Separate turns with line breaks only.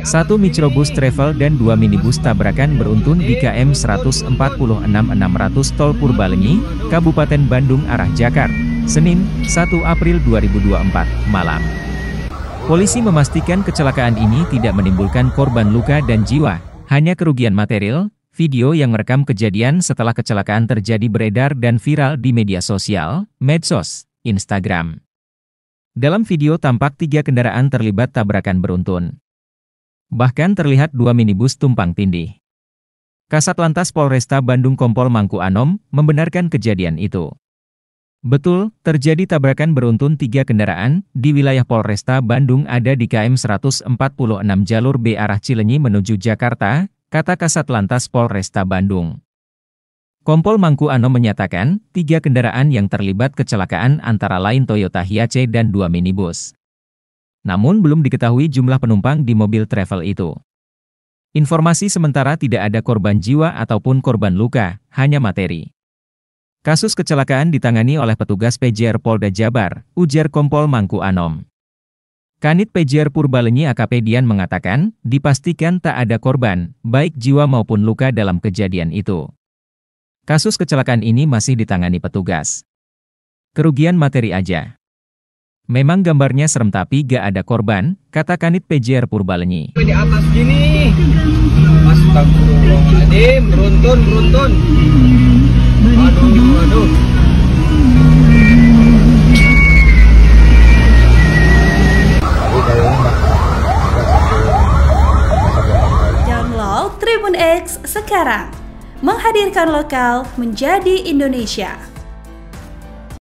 Satu microbus travel dan dua minibus tabrakan beruntun di KM 146 600 Tol Purbalenyi, Kabupaten Bandung arah Jakarta, Senin, 1 April 2024, malam. Polisi memastikan kecelakaan ini tidak menimbulkan korban luka dan jiwa, hanya kerugian material, video yang merekam kejadian setelah kecelakaan terjadi beredar dan viral di media sosial, medsos, Instagram. Dalam video tampak tiga kendaraan terlibat tabrakan beruntun. Bahkan terlihat dua minibus tumpang tindih. Kasat Lantas Polresta Bandung Kompol Mangku Anom membenarkan kejadian itu. Betul, terjadi tabrakan beruntun tiga kendaraan di wilayah Polresta Bandung ada di KM 146 jalur B arah Cilenyi menuju Jakarta, kata Kasat Lantas Polresta Bandung. Kompol Mangku Anom menyatakan, tiga kendaraan yang terlibat kecelakaan antara lain Toyota Hiace dan dua minibus. Namun belum diketahui jumlah penumpang di mobil travel itu. Informasi sementara tidak ada korban jiwa ataupun korban luka, hanya materi. Kasus kecelakaan ditangani oleh petugas PJR Polda Jabar, ujar Kompol Mangku Anom. Kanit PJR Purbalenyi AKP Dian mengatakan, dipastikan tak ada korban, baik jiwa maupun luka dalam kejadian itu. Kasus kecelakaan ini masih ditangani petugas. Kerugian materi aja. Memang gambarnya serem tapi gak ada korban, kata Kanit PJR Purbalenyi. Di atas gini. Astagfirullahaladzim, beruntun, beruntun. Aduh, aduh. Tribun X sekarang. Menghadirkan lokal menjadi Indonesia.